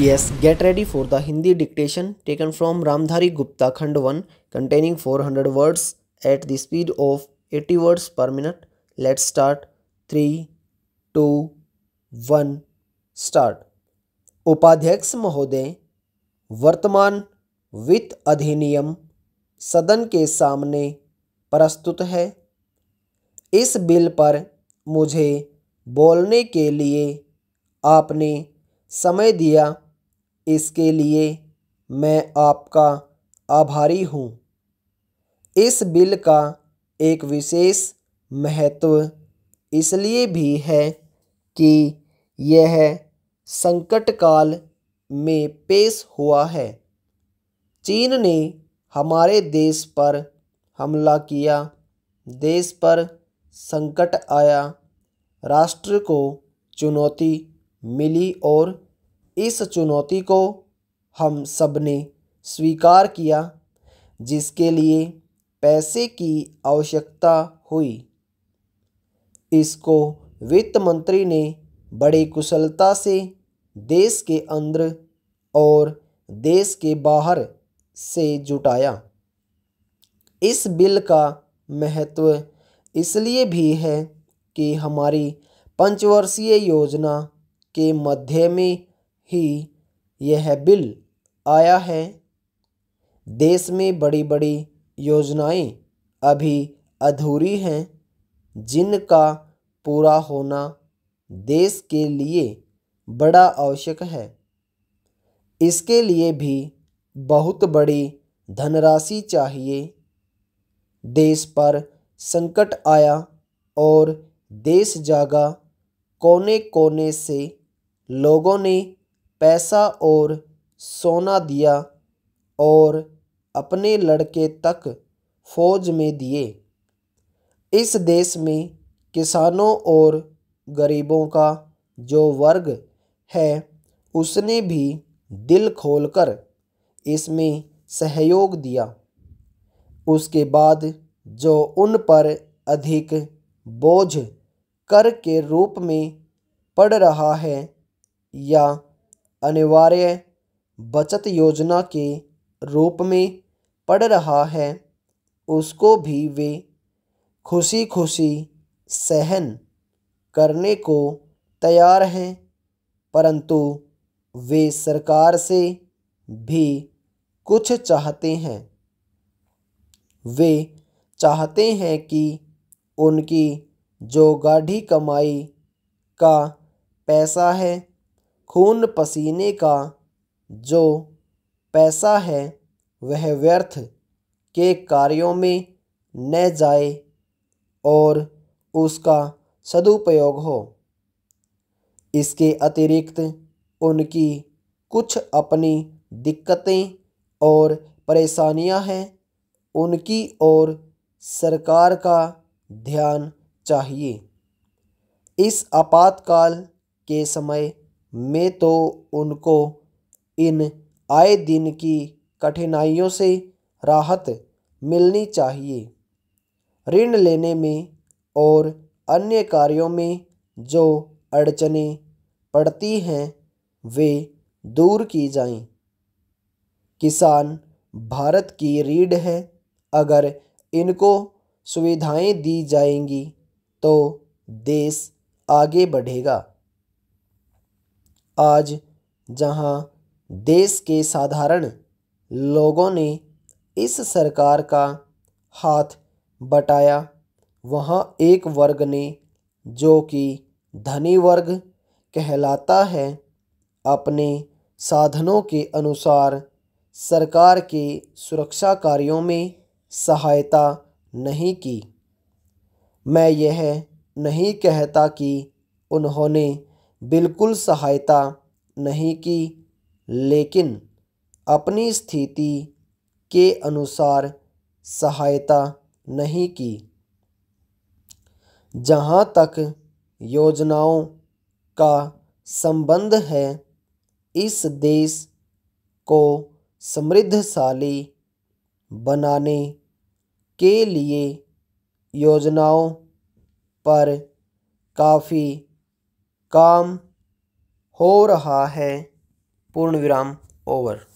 Yes get ready for the Hindi dictation taken from Ramdhari Gupta खंड one containing four hundred words at the speed of eighty words per minute let start three two one start उपाध्यक्ष महोदय वर्तमान वित्त अधिनियम सदन के सामने प्रस्तुत है इस बिल पर मुझे बोलने के लिए आपने समय दिया इसके लिए मैं आपका आभारी हूँ इस बिल का एक विशेष महत्व इसलिए भी है कि यह संकट काल में पेश हुआ है चीन ने हमारे देश पर हमला किया देश पर संकट आया राष्ट्र को चुनौती मिली और इस चुनौती को हम सब ने स्वीकार किया जिसके लिए पैसे की आवश्यकता हुई इसको वित्त मंत्री ने बड़े कुशलता से देश के अंदर और देश के बाहर से जुटाया इस बिल का महत्व इसलिए भी है कि हमारी पंचवर्षीय योजना के मध्य में ही यह बिल आया है देश में बड़ी बड़ी योजनाएं अभी अधूरी हैं जिनका पूरा होना देश के लिए बड़ा आवश्यक है इसके लिए भी बहुत बड़ी धनराशि चाहिए देश पर संकट आया और देश जागा कोने कोने से लोगों ने पैसा और सोना दिया और अपने लड़के तक फौज में दिए इस देश में किसानों और गरीबों का जो वर्ग है उसने भी दिल खोलकर इसमें सहयोग दिया उसके बाद जो उन पर अधिक बोझ कर के रूप में पड़ रहा है या अनिवार्य बचत योजना के रूप में पड़ रहा है उसको भी वे खुशी खुशी सहन करने को तैयार हैं परंतु वे सरकार से भी कुछ चाहते हैं वे चाहते हैं कि उनकी जो गाढ़ी कमाई का पैसा है खून पसीने का जो पैसा है वह व्यर्थ के कार्यों में न जाए और उसका सदुपयोग हो इसके अतिरिक्त उनकी कुछ अपनी दिक्कतें और परेशानियां हैं उनकी और सरकार का ध्यान चाहिए इस आपातकाल के समय मैं तो उनको इन आए दिन की कठिनाइयों से राहत मिलनी चाहिए ऋण लेने में और अन्य कार्यों में जो अड़चने पड़ती हैं वे दूर की जाएं। किसान भारत की रीढ़ है अगर इनको सुविधाएं दी जाएंगी तो देश आगे बढ़ेगा आज जहां देश के साधारण लोगों ने इस सरकार का हाथ बटाया वहाँ एक वर्ग ने जो कि धनी वर्ग कहलाता है अपने साधनों के अनुसार सरकार के सुरक्षा कार्यों में सहायता नहीं की मैं यह नहीं कहता कि उन्होंने बिल्कुल सहायता नहीं की लेकिन अपनी स्थिति के अनुसार सहायता नहीं की जहाँ तक योजनाओं का संबंध है इस देश को समृद्धशाली बनाने के लिए योजनाओं पर काफ़ी काम हो रहा है पूर्ण विराम ओवर